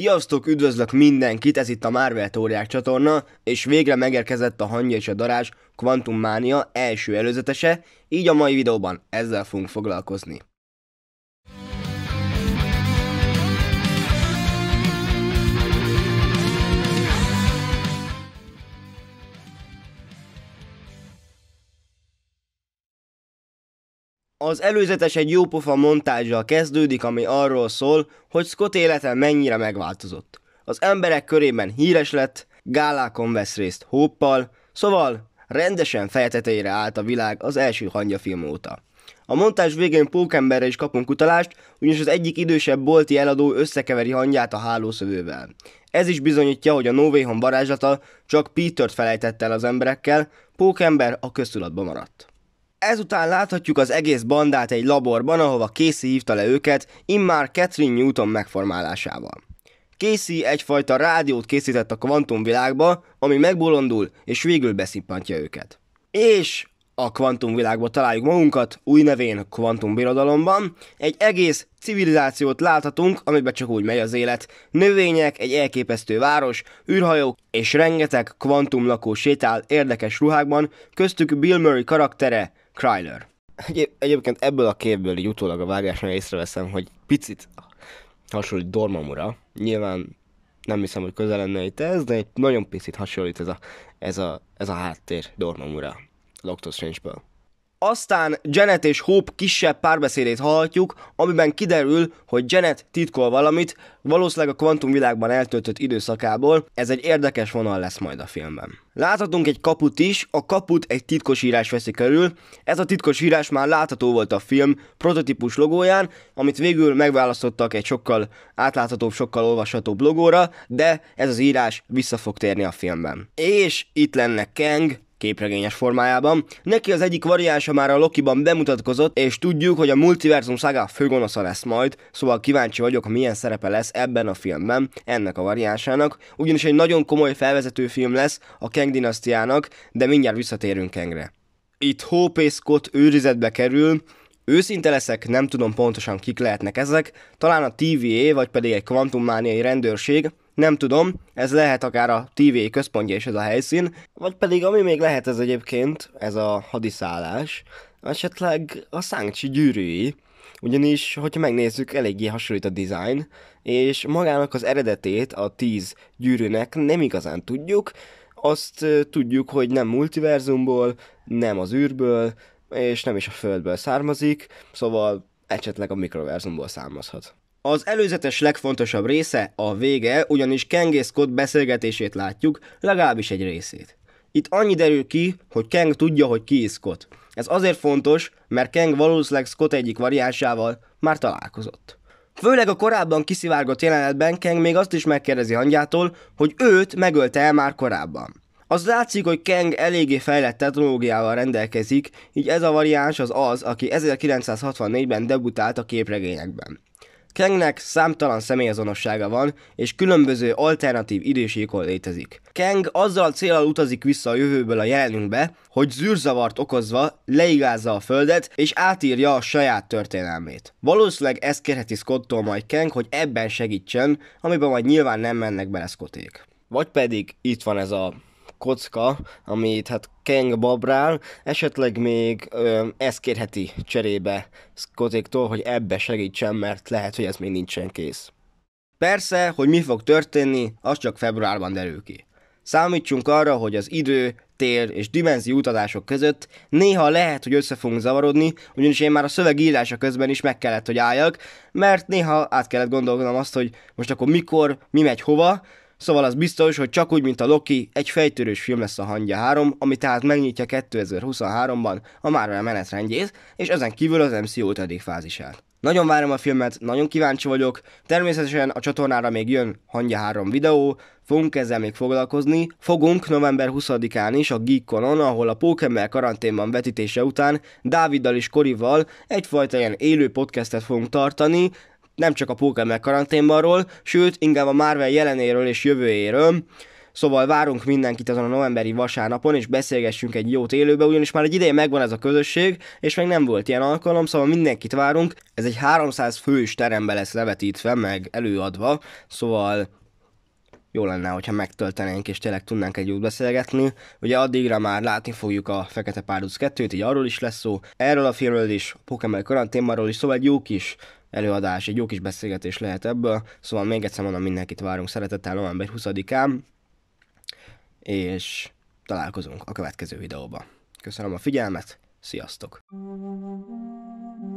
Sziasztok, üdvözlök mindenkit, ez itt a Marvel Tóriák csatorna, és végre megérkezett a hangja és a darás Quantum Mania első előzetese, így a mai videóban ezzel fogunk foglalkozni. Az előzetes egy jópofa montázsal kezdődik, ami arról szól, hogy Scott élete mennyire megváltozott. Az emberek körében híres lett, gálákon vesz részt hóppal, szóval rendesen fejeteteire állt a világ az első hangya film óta. A montás végén pókemberre is kapunk utalást, ugyanis az egyik idősebb bolti eladó összekeveri hangját a hálószövővel. Ez is bizonyítja, hogy a Novéhon varázslata csak Peter-t felejtett el az emberekkel, pókember a köztudatba maradt. Ezután láthatjuk az egész bandát egy laborban, ahova Casey hívta le őket, immár Catherine Newton megformálásával. Casey egyfajta rádiót készített a kvantumvilágba, ami megbolondul és végül beszippantja őket. És a kvantumvilágba találjuk magunkat, új nevén kvantumbirodalomban, egy egész civilizációt láthatunk, amiben csak úgy megy az élet. Növények, egy elképesztő város, űrhajók és rengeteg kvantumlakó sétál érdekes ruhákban, köztük Bill Murray karaktere, Kryler. Egy, egyébként ebből a képből így utólag a vágásnál észreveszem, hogy picit hasonlít Dormamura. Nyilván nem hiszem, hogy közel lenne itt ez, de egy nagyon picit hasonlít ez a, ez a, ez a háttér Dormamura Doctor Strange-ből. Aztán Janet és Hope kisebb párbeszédét hallhatjuk, amiben kiderül, hogy Janet titkol valamit, valószínűleg a kvantumvilágban eltöltött időszakából, ez egy érdekes vonal lesz majd a filmben. Láthatunk egy kaput is, a kaput egy titkos írás veszi körül, ez a titkos írás már látható volt a film prototípus logóján, amit végül megválasztottak egy sokkal átláthatóbb, sokkal olvashatóbb logóra, de ez az írás vissza fog térni a filmben. És itt lenne Kang, képregényes formájában. Neki az egyik variánsa már a Lokiban bemutatkozott, és tudjuk, hogy a multiverzum szága főgonosza lesz majd, szóval kíváncsi vagyok, milyen szerepe lesz ebben a filmben ennek a variánsának, ugyanis egy nagyon komoly felvezető film lesz a Kang dinasztiának, de mindjárt visszatérünk Kangre. Itt Hope Scott őrizetbe kerül, Őszinte leszek, nem tudom pontosan kik lehetnek ezek, talán a TVA vagy pedig egy kvantummániai rendőrség, nem tudom, ez lehet akár a TV központja is ez a helyszín, vagy pedig ami még lehet ez egyébként, ez a hadiszállás, esetleg a Szángcsi gyűrűi, ugyanis, hogyha megnézzük, eléggé hasonlít a design, és magának az eredetét a 10 gyűrűnek nem igazán tudjuk, azt tudjuk, hogy nem multiverzumból, nem az űrből, és nem is a Földből származik, szóval esetleg a mikroverzumból származhat. Az előzetes legfontosabb része, a vége, ugyanis Keng és Scott beszélgetését látjuk, legalábbis egy részét. Itt annyi derül ki, hogy Kang tudja, hogy ki is Scott. Ez azért fontos, mert Kang valószínűleg Scott egyik variánsával már találkozott. Főleg a korábban kiszivárgott jelenetben Kang még azt is megkérdezi hangjától, hogy őt megölte el már korábban. Az látszik, hogy Kang eléggé fejlett technológiával rendelkezik, így ez a variáns az az, aki 1964-ben debütált a képregényekben. Kengnek számtalan személyazonossága van, és különböző alternatív idősíkon létezik. Keng azzal a célral utazik vissza a jövőből a jelenünkbe, hogy zűrzavart okozva leigázza a földet, és átírja a saját történelmét. Valószínűleg ezt kérheti Scott majd Keng, hogy ebben segítsen, amiben majd nyilván nem mennek bele Scotték. Vagy pedig itt van ez a kocka, amit hát keng babrál, esetleg még ö, ezt kérheti cserébe Scottéktól, hogy ebbe segítsen, mert lehet, hogy ez még nincsen kész. Persze, hogy mi fog történni, az csak februárban derül ki. Számítsunk arra, hogy az idő, tér és dimenzió utazások között néha lehet, hogy össze fogunk zavarodni, ugyanis én már a szöveg írása közben is meg kellett, hogy álljak, mert néha át kellett gondolnom azt, hogy most akkor mikor, mi megy hova, Szóval az biztos, hogy csak úgy, mint a Loki, egy fejtörős film lesz a Hangya 3, ami tehát megnyitja 2023-ban a Marvel menetrendjét, és ezen kívül az MCU 5. fázisát. Nagyon várom a filmet, nagyon kíváncsi vagyok, természetesen a csatornára még jön Hangya 3 videó, fogunk ezzel még foglalkozni. Fogunk november 20-án is a Geekonon, ahol a Pokémon karanténban vetítése után Dáviddal és Korival egyfajta ilyen élő podcastet fogunk tartani, nem csak a Pokémon karanténbarról, sőt inkább a Marvel jelenéről és jövőjéről, Szóval várunk mindenkit azon a novemberi vasárnapon, és beszélgessünk egy jót élőbe, ugyanis már egy ideje megvan ez a közösség, és még nem volt ilyen alkalom, szóval mindenkit várunk. Ez egy 300 fős terembe lesz levetítve, meg előadva, szóval jó lenne, hogyha megtöltenénk, és tényleg tudnánk egy jót beszélgetni. Ugye addigra már látni fogjuk a Fekete Párduc 2-t, így arról is lesz szó. Erről a filmről is, Pokémon karanténmarról is, szóval egy jó kis előadás, egy jó kis beszélgetés lehet ebből. Szóval még egyszer mondom, mindenkit várunk szeretettel november 20-án, és találkozunk a következő videóban. Köszönöm a figyelmet, sziasztok!